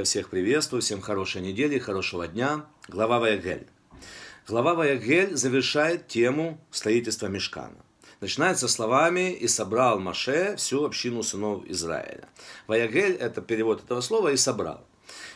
Я всех приветствую, всем хорошей недели, хорошего дня. Глава Ваягель. Глава Ваягель завершает тему строительства мешкана. Начинается словами «И собрал Маше всю общину сынов Израиля». Ваягель – это перевод этого слова «и собрал».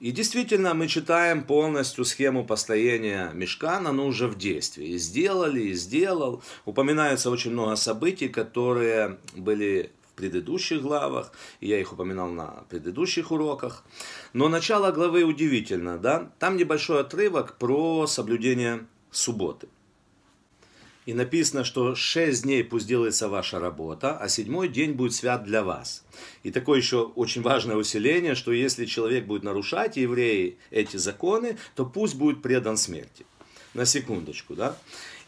И действительно, мы читаем полностью схему построения мешкана, но уже в действии. И сделали, и сделал. Упоминается очень много событий, которые были предыдущих главах, я их упоминал на предыдущих уроках. Но начало главы удивительно, да? Там небольшой отрывок про соблюдение субботы. И написано, что шесть дней пусть делается ваша работа, а седьмой день будет свят для вас. И такое еще очень важное усиление, что если человек будет нарушать евреи эти законы, то пусть будет предан смерти. На секундочку, да?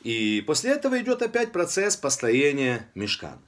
И после этого идет опять процесс построения мешкана.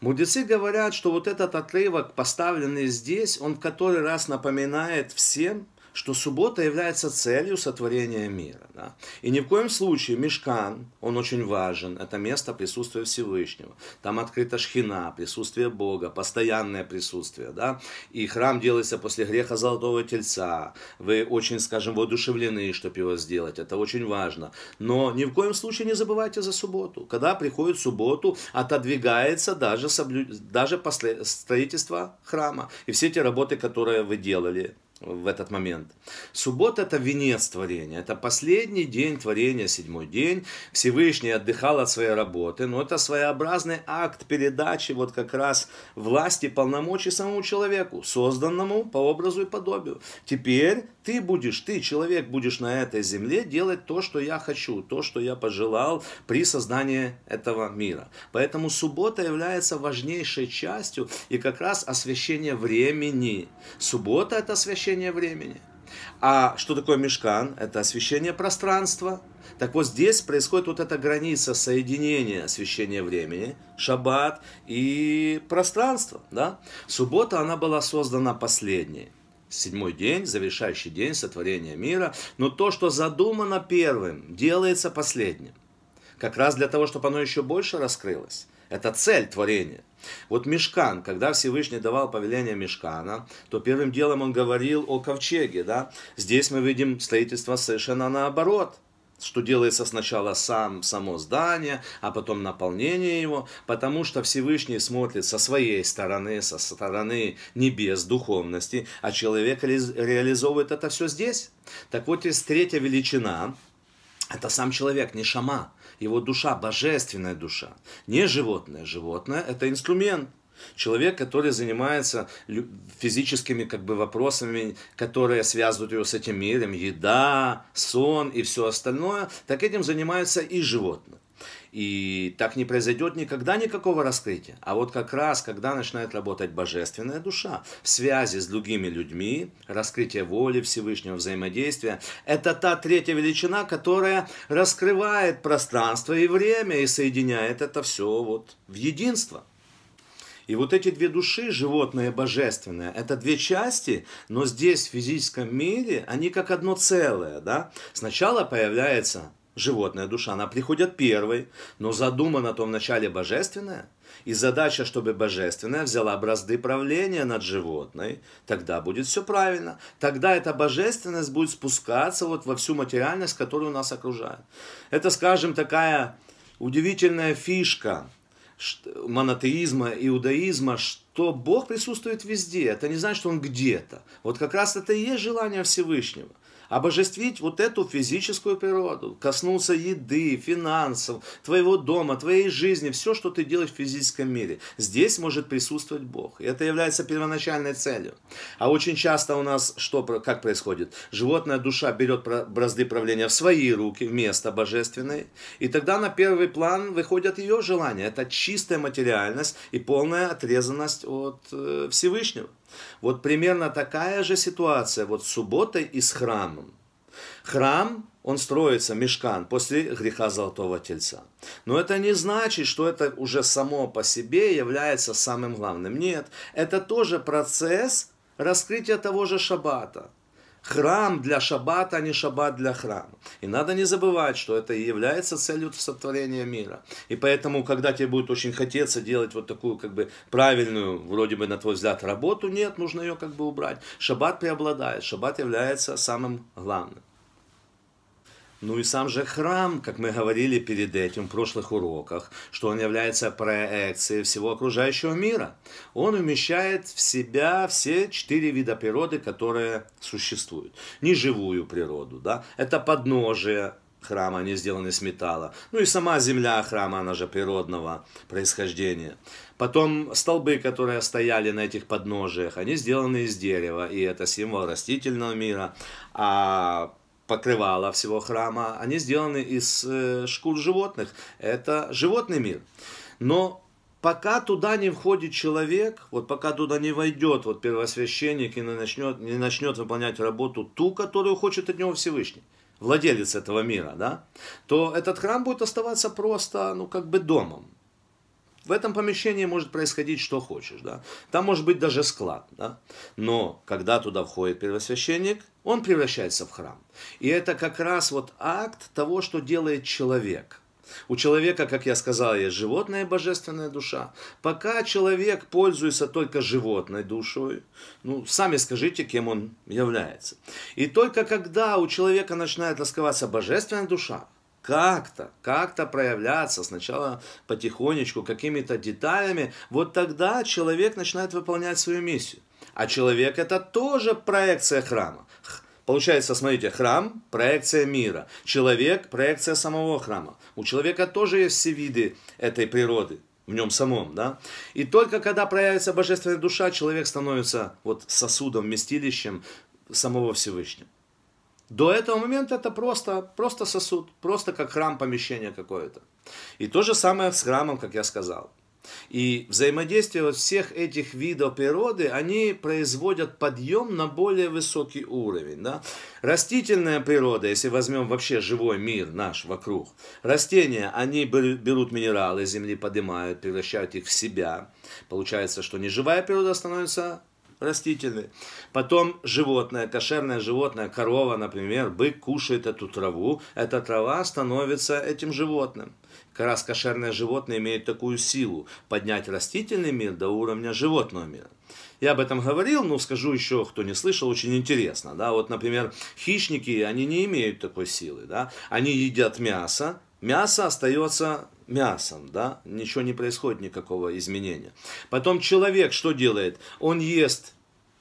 Мудрецы говорят, что вот этот отрывок, поставленный здесь, он в который раз напоминает всем – что суббота является целью сотворения мира. Да? И ни в коем случае мешкан, он очень важен, это место присутствия Всевышнего. Там открыта шхина, присутствие Бога, постоянное присутствие. Да? И храм делается после греха Золотого Тельца. Вы очень, скажем, воодушевлены, чтобы его сделать, это очень важно. Но ни в коем случае не забывайте за субботу. Когда приходит субботу, отодвигается даже, соблю... даже после строительства храма. И все те работы, которые вы делали в этот момент. Суббота – это венец творения, это последний день творения, седьмой день. Всевышний отдыхал от своей работы, но это своеобразный акт передачи вот как раз власти, полномочий самому человеку, созданному по образу и подобию. Теперь ты будешь, ты, человек, будешь на этой земле делать то, что я хочу, то, что я пожелал при создании этого мира. Поэтому суббота является важнейшей частью и как раз освящение времени. Суббота – это освящение освещение времени. А что такое мешкан? Это освещение пространства. Так вот здесь происходит вот эта граница соединения освещения времени, шаббат и пространства. Да? Суббота, она была создана последней. Седьмой день, завершающий день сотворения мира. Но то, что задумано первым, делается последним. Как раз для того, чтобы оно еще больше раскрылось. Это цель творения. Вот Мешкан, когда Всевышний давал повеление Мешкана, то первым делом он говорил о ковчеге. Да? Здесь мы видим строительство совершенно наоборот что делается сначала сам, само здание, а потом наполнение его, потому что Всевышний смотрит со своей стороны, со стороны небес, духовности, а человек реализовывает это все здесь. Так вот, есть третья величина, это сам человек, не шама его душа, божественная душа, не животное. Животное – это инструмент. Человек, который занимается физическими как бы, вопросами, которые связывают его с этим миром, еда, сон и все остальное, так этим занимается и животное. И так не произойдет никогда никакого раскрытия. А вот как раз, когда начинает работать божественная душа в связи с другими людьми, раскрытие воли Всевышнего взаимодействия, это та третья величина, которая раскрывает пространство и время и соединяет это все вот в единство. И вот эти две души, животное и божественное, это две части, но здесь, в физическом мире, они как одно целое. Да? Сначала появляется животная душа, она приходит первой, но задумано-то вначале божественное. И задача, чтобы божественная взяла бразды правления над животной, тогда будет все правильно. Тогда эта божественность будет спускаться вот во всю материальность, которую нас окружает. Это, скажем, такая удивительная фишка монотеизма, иудаизма, что Бог присутствует везде. Это не значит, что Он где-то. Вот как раз это и есть желание Всевышнего обожествить вот эту физическую природу. коснуться еды, финансов, твоего дома, твоей жизни, все, что ты делаешь в физическом мире. Здесь может присутствовать Бог. И это является первоначальной целью. А очень часто у нас что, как происходит? Животная душа берет бразды правления в свои руки вместо божественной. И тогда на первый план выходят ее желания. Это чистая материальность и полная отрезанность от э, Всевышнего. Вот примерно такая же ситуация вот с субботой и с храмом. Храм, он строится, мешкан, после греха Золотого Тельца. Но это не значит, что это уже само по себе является самым главным. Нет, это тоже процесс раскрытия того же шаббата храм для шаббата, а не шаббат для храма. И надо не забывать, что это и является целью сотворения мира. И поэтому, когда тебе будет очень хотеться делать вот такую как бы правильную, вроде бы на твой взгляд, работу, нет, нужно ее как бы убрать. Шаббат преобладает, шаббат является самым главным. Ну и сам же храм, как мы говорили перед этим в прошлых уроках, что он является проекцией всего окружающего мира. Он умещает в себя все четыре вида природы, которые существуют. Неживую природу, да, это подножие храма, они сделаны из металла. Ну и сама земля храма, она же природного происхождения. Потом столбы, которые стояли на этих подножиях, они сделаны из дерева, и это символ растительного мира. А покрывала всего храма, они сделаны из э, шкур животных. Это животный мир. Но пока туда не входит человек, вот пока туда не войдет вот первосвященник и не начнет, не начнет выполнять работу ту, которую хочет от него Всевышний, владелец этого мира, да, то этот храм будет оставаться просто, ну, как бы домом. В этом помещении может происходить что хочешь, да. Там может быть даже склад, да. Но когда туда входит первосвященник, он превращается в храм. И это как раз вот акт того, что делает человек. У человека, как я сказал, есть животная и божественная душа. Пока человек пользуется только животной душой, ну, сами скажите, кем он является. И только когда у человека начинает раскрываться божественная душа, как-то, как-то проявляться, сначала потихонечку, какими-то деталями, вот тогда человек начинает выполнять свою миссию. А человек это тоже проекция храма. Получается, смотрите, храм – проекция мира, человек – проекция самого храма. У человека тоже есть все виды этой природы, в нем самом, да? И только когда проявится божественная душа, человек становится вот сосудом, вместилищем самого Всевышнего. До этого момента это просто, просто сосуд, просто как храм, помещение какое-то. И то же самое с храмом, как я сказал. И взаимодействие вот всех этих видов природы, они производят подъем на более высокий уровень. Да? Растительная природа, если возьмем вообще живой мир наш вокруг, растения, они берут минералы земли, поднимают, превращают их в себя. Получается, что неживая природа становится растительной. Потом животное, кошерное животное, корова, например, бык кушает эту траву, эта трава становится этим животным. Как раз кошерное животное имеет такую силу поднять растительный мир до уровня животного мира. Я об этом говорил, но скажу еще, кто не слышал, очень интересно. Да? Вот, например, хищники, они не имеют такой силы. Да? Они едят мясо, мясо остается мясом, да, ничего не происходит, никакого изменения. Потом человек что делает? Он ест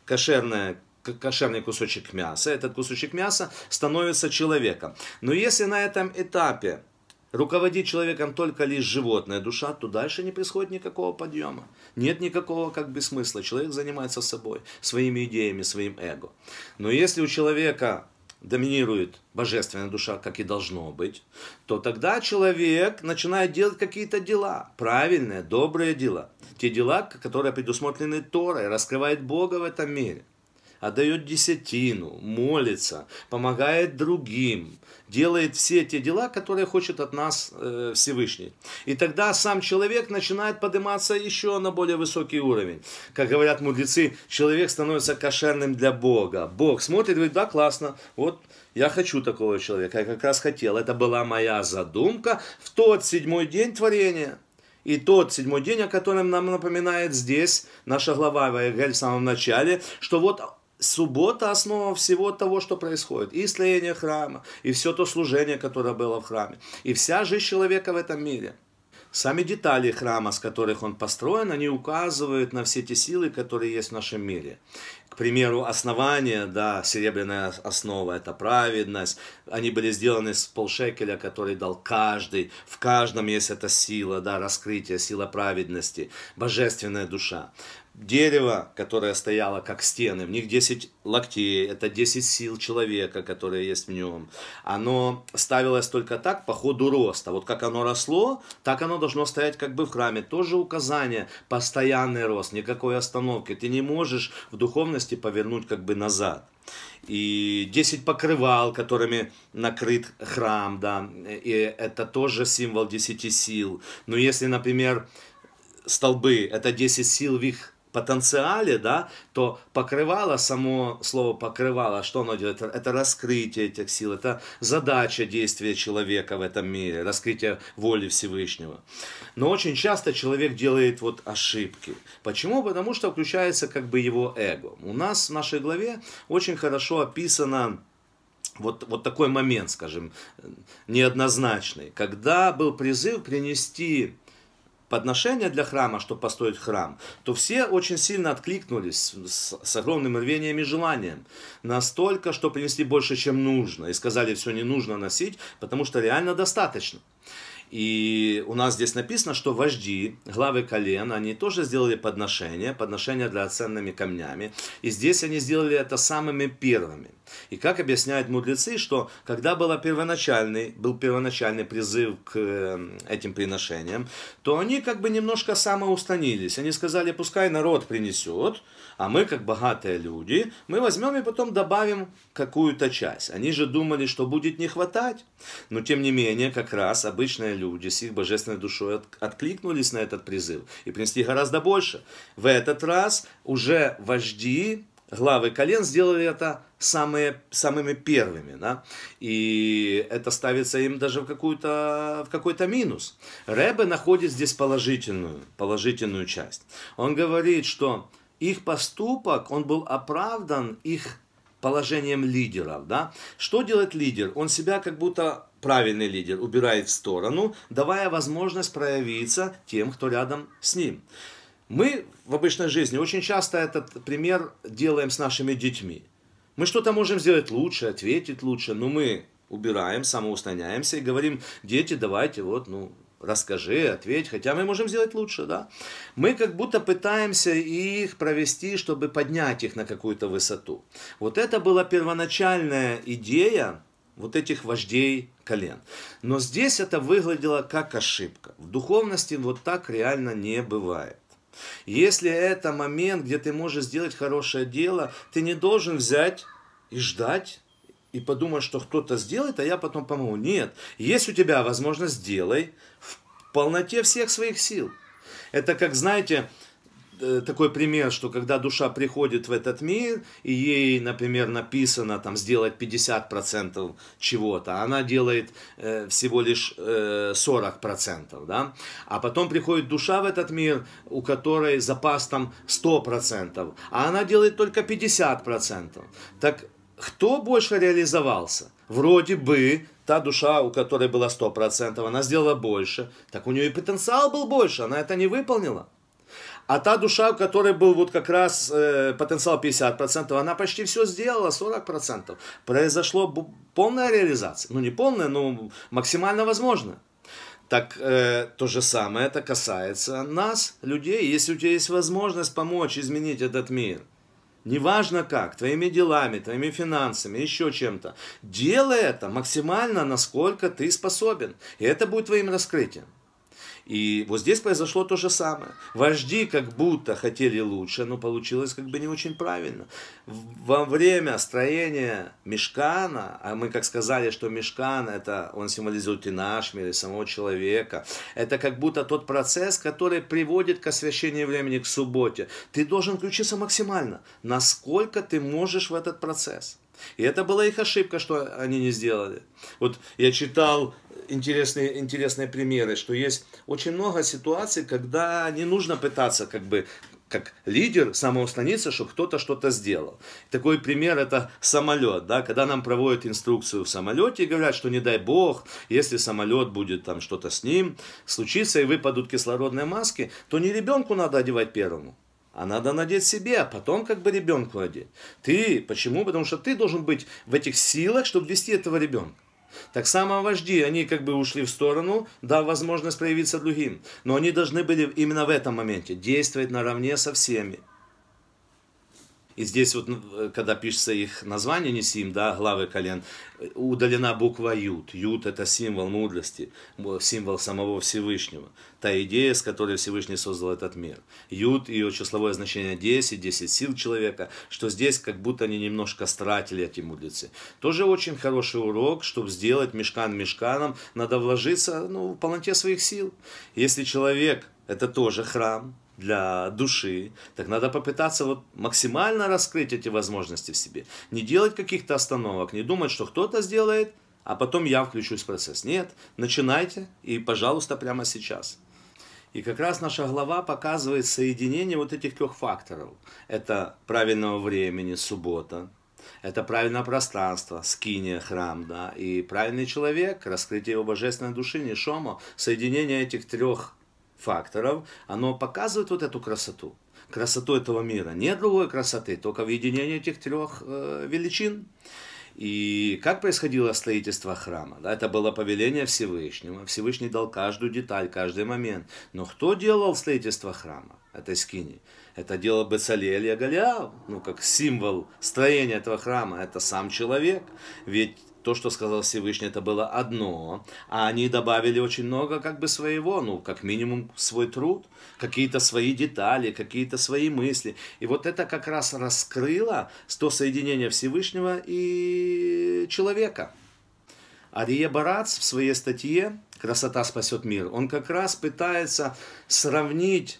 кошерное кошерный кусочек мяса, этот кусочек мяса становится человеком. Но если на этом этапе руководит человеком только лишь животная душа, то дальше не происходит никакого подъема. Нет никакого как бы смысла. Человек занимается собой, своими идеями, своим эго. Но если у человека доминирует божественная душа, как и должно быть, то тогда человек начинает делать какие-то дела, правильные, добрые дела. Те дела, которые предусмотрены Торой, раскрывает Бога в этом мире отдает десятину, молится, помогает другим, делает все те дела, которые хочет от нас э, Всевышний. И тогда сам человек начинает подниматься еще на более высокий уровень. Как говорят мудрецы, человек становится кошерным для Бога. Бог смотрит и говорит, да, классно, вот я хочу такого человека, я как раз хотел. Это была моя задумка в тот седьмой день творения. И тот седьмой день, о котором нам напоминает здесь наша глава Ваегель в самом начале, что вот Суббота – основа всего того, что происходит. И строение храма, и все то служение, которое было в храме, и вся жизнь человека в этом мире. Сами детали храма, с которых он построен, они указывают на все те силы, которые есть в нашем мире. К примеру, основание, да, серебряная основа – это праведность. Они были сделаны с полшекеля, который дал каждый. В каждом есть эта сила, да, раскрытие, сила праведности, божественная душа дерево, которое стояло как стены, в них 10 локтей, это 10 сил человека, которые есть в нем. Оно ставилось только так по ходу роста. Вот как оно росло, так оно должно стоять как бы в храме. Тоже указание, постоянный рост, никакой остановки. Ты не можешь в духовности повернуть как бы назад и 10 покрывал, которыми накрыт храм, да, и это тоже символ 10 сил. Но если, например, столбы, это 10 сил в их потенциале, да, то покрывало, само слово покрывало, что оно делает? Это раскрытие этих сил, это задача действия человека в этом мире, раскрытие воли Всевышнего. Но очень часто человек делает вот ошибки. Почему? Потому что включается как бы его эго. У нас в нашей главе очень хорошо описано вот, вот такой момент, скажем, неоднозначный. Когда был призыв принести подношения для храма, чтобы построить храм, то все очень сильно откликнулись с, с огромным рвением и желанием. Настолько, что принесли больше, чем нужно. И сказали, все не нужно носить, потому что реально достаточно. И у нас здесь написано, что вожди, главы колен, они тоже сделали подношение, подношение для ценными камнями. И здесь они сделали это самыми первыми. И как объясняют мудрецы, что когда был первоначальный, был первоначальный призыв к эм, этим приношениям, то они как бы немножко самоустанились. Они сказали, пускай народ принесет, а мы, как богатые люди, мы возьмем и потом добавим какую-то часть. Они же думали, что будет не хватать. Но тем не менее, как раз обычные люди с их божественной душой откликнулись на этот призыв и принесли гораздо больше. В этот раз уже вожди, главы колен сделали это самые, самыми первыми. Да? И это ставится им даже в, какую-то, в какой-то минус. Рэбе находит здесь положительную, положительную часть. Он говорит, что их поступок, он был оправдан их положением лидеров. Да? Что делает лидер? Он себя как будто правильный лидер убирает в сторону, давая возможность проявиться тем, кто рядом с ним. Мы в обычной жизни очень часто этот пример делаем с нашими детьми. Мы что-то можем сделать лучше, ответить лучше, но мы убираем, самоустраняемся и говорим, дети, давайте вот, ну, расскажи, ответь, хотя мы можем сделать лучше, да. Мы как будто пытаемся их провести, чтобы поднять их на какую-то высоту. Вот это была первоначальная идея вот этих вождей колен. Но здесь это выглядело как ошибка. В духовности вот так реально не бывает. Если это момент, где ты можешь сделать хорошее дело, ты не должен взять и ждать, и подумать, что кто-то сделает, а я потом помогу. Нет. Есть у тебя возможность, сделай в полноте всех своих сил. Это как, знаете, Э, такой пример, что когда душа приходит в этот мир, и ей, например, написано там сделать 50% чего-то, она делает э, всего лишь э, 40%, да? А потом приходит душа в этот мир, у которой запас там 100%, а она делает только 50%. Так кто больше реализовался? Вроде бы та душа, у которой было 100%, она сделала больше, так у нее и потенциал был больше, она это не выполнила. А та душа, у которой был вот как раз э, потенциал 50%, она почти все сделала, 40%. Произошло полная реализация. Ну, не полная, но максимально возможно. Так э, то же самое это касается нас, людей. Если у тебя есть возможность помочь изменить этот мир, неважно как, твоими делами, твоими финансами, еще чем-то, делай это максимально, насколько ты способен. И это будет твоим раскрытием. И вот здесь произошло то же самое. Вожди как будто хотели лучше, но получилось как бы не очень правильно. Во время строения мешкана, а мы как сказали, что мешкан это, он символизирует и наш мир, и самого человека, это как будто тот процесс, который приводит к освящению времени, к субботе. Ты должен включиться максимально, насколько ты можешь в этот процесс. И это была их ошибка, что они не сделали. Вот я читал интересные, интересные примеры, что есть очень много ситуаций, когда не нужно пытаться как бы как лидер самоустраниться, чтобы кто-то что-то сделал. Такой пример это самолет, да, когда нам проводят инструкцию в самолете и говорят, что не дай бог, если самолет будет там что-то с ним случиться и выпадут кислородные маски, то не ребенку надо одевать первому, а надо надеть себе, а потом как бы ребенку одеть. Ты, почему? Потому что ты должен быть в этих силах, чтобы вести этого ребенка. Так само вожди, они как бы ушли в сторону, дав возможность проявиться другим. Но они должны были именно в этом моменте действовать наравне со всеми. И здесь вот, ну, э, когда пишется их название Несим, да, главы колен, э, удалена буква Ют. Ют – это символ мудрости, символ самого Всевышнего. Та идея, с которой Всевышний создал этот мир. Ют и ее числовое значение 10, 10 сил человека, что здесь как будто они немножко стратили эти мудрецы. Тоже очень хороший урок, чтобы сделать мешкан мешканом, надо вложиться ну, в полноте своих сил. Если человек, это тоже храм, для души, так надо попытаться вот максимально раскрыть эти возможности в себе. Не делать каких-то остановок, не думать, что кто-то сделает, а потом я включусь в процесс. Нет, начинайте и, пожалуйста, прямо сейчас. И как раз наша глава показывает соединение вот этих трех факторов. Это правильного времени, суббота, это правильное пространство, скиния, храм, да, и правильный человек, раскрытие его божественной души, нишома, соединение этих трех факторов, оно показывает вот эту красоту. Красоту этого мира. Нет другой красоты, только объединение этих трех э, величин. И как происходило строительство храма? Да, это было повеление Всевышнего. Всевышний дал каждую деталь, каждый момент. Но кто делал строительство храма, этой скини? Это дело Бецалель и Голиаф, ну как символ строения этого храма. Это сам человек. Ведь то, что сказал Всевышний, это было одно, а они добавили очень много как бы своего, ну, как минимум свой труд, какие-то свои детали, какие-то свои мысли. И вот это как раз раскрыло то соединение Всевышнего и человека. Ария Барац в своей статье «Красота спасет мир» он как раз пытается сравнить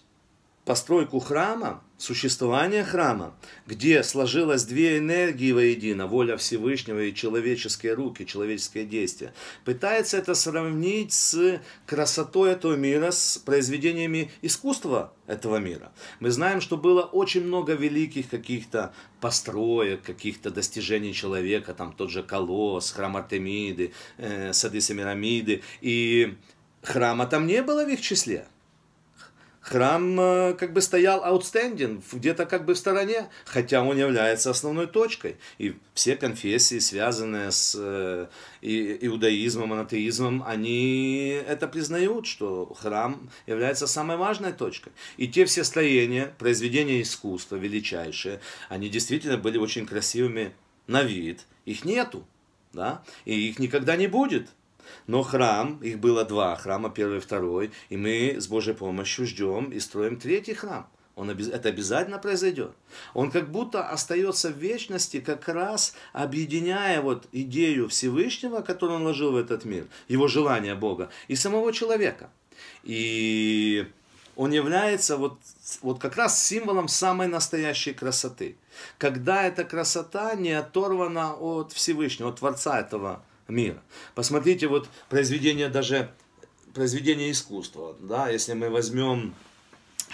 постройку храма существования храма, где сложилось две энергии воедино, воля Всевышнего и человеческие руки, человеческое действие, пытается это сравнить с красотой этого мира, с произведениями искусства этого мира. Мы знаем, что было очень много великих каких-то построек, каких-то достижений человека, там тот же Колос, храм Артемиды, э, сады Семирамиды, и храма там не было в их числе – храм э, как бы стоял outstanding, где-то как бы в стороне, хотя он является основной точкой. И все конфессии, связанные с э, иудаизмом, анатеизмом, они это признают, что храм является самой важной точкой. И те все строения, произведения искусства величайшие, они действительно были очень красивыми на вид. Их нету, да, и их никогда не будет – но храм, их было два храма, первый и второй, и мы с Божьей помощью ждем и строим третий храм. Он, это обязательно произойдет. Он как будто остается в вечности, как раз объединяя вот идею Всевышнего, которую он вложил в этот мир, его желание Бога, и самого человека. И он является вот, вот как раз символом самой настоящей красоты. Когда эта красота не оторвана от Всевышнего, от Творца этого мира. Посмотрите вот произведение даже, произведение искусства, да, если мы возьмем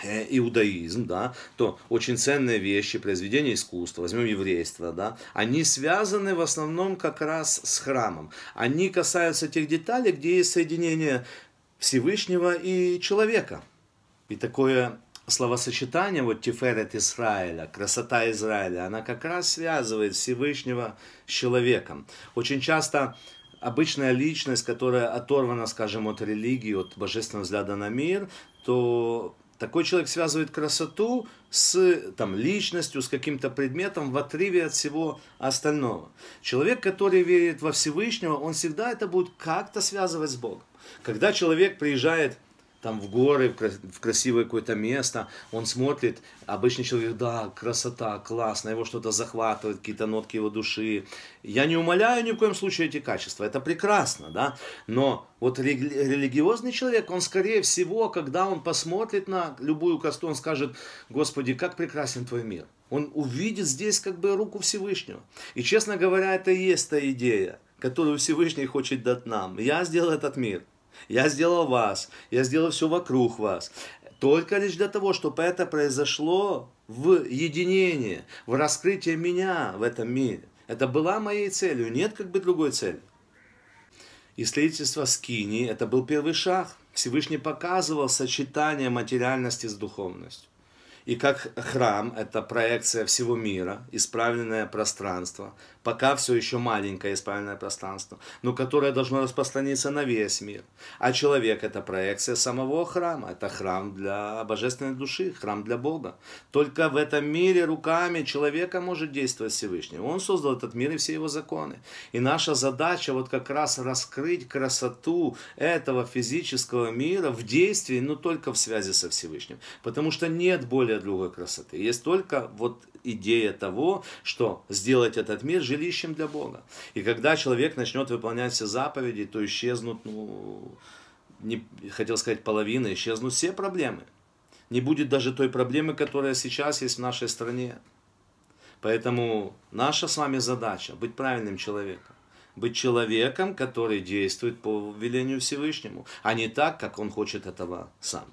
э, иудаизм, да, то очень ценные вещи, произведения искусства, возьмем еврейство, да, они связаны в основном как раз с храмом. Они касаются тех деталей, где есть соединение Всевышнего и человека. И такое словосочетание вот Тиферет Израиля, красота Израиля, она как раз связывает Всевышнего с человеком. Очень часто обычная личность, которая оторвана, скажем, от религии, от божественного взгляда на мир, то такой человек связывает красоту с там, личностью, с каким-то предметом в отрыве от всего остального. Человек, который верит во Всевышнего, он всегда это будет как-то связывать с Богом. Когда человек приезжает там в горы, в красивое какое-то место, он смотрит, обычный человек, да, красота, классно, его что-то захватывает, какие-то нотки его души. Я не умоляю ни в коем случае эти качества, это прекрасно, да, но вот религиозный человек, он скорее всего, когда он посмотрит на любую касту, он скажет, Господи, как прекрасен Твой мир. Он увидит здесь как бы руку Всевышнего. И, честно говоря, это и есть та идея, которую Всевышний хочет дать нам. Я сделал этот мир – я сделал вас, я сделал все вокруг вас. Только лишь для того, чтобы это произошло в единении, в раскрытии меня в этом мире. Это была моей целью, нет как бы другой цели. И строительство Скини – это был первый шаг. Всевышний показывал сочетание материальности с духовностью. И как храм – это проекция всего мира, исправленное пространство, пока все еще маленькое исправленное пространство, но которое должно распространиться на весь мир. А человек – это проекция самого храма, это храм для божественной души, храм для Бога. Только в этом мире руками человека может действовать Всевышний. Он создал этот мир и все его законы. И наша задача вот как раз раскрыть красоту этого физического мира в действии, но только в связи со Всевышним. Потому что нет более история другой красоты. Есть только вот идея того, что сделать этот мир жилищем для Бога. И когда человек начнет выполнять все заповеди, то исчезнут, ну, не, хотел сказать половина, исчезнут все проблемы. Не будет даже той проблемы, которая сейчас есть в нашей стране. Поэтому наша с вами задача быть правильным человеком. Быть человеком, который действует по велению Всевышнему, а не так, как он хочет этого сам.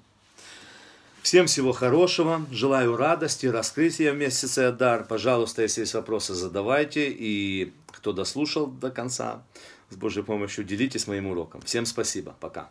Всем всего хорошего, желаю радости, раскрытия в месяце Адар. Пожалуйста, если есть вопросы, задавайте. И кто дослушал до конца, с Божьей помощью делитесь моим уроком. Всем спасибо, пока.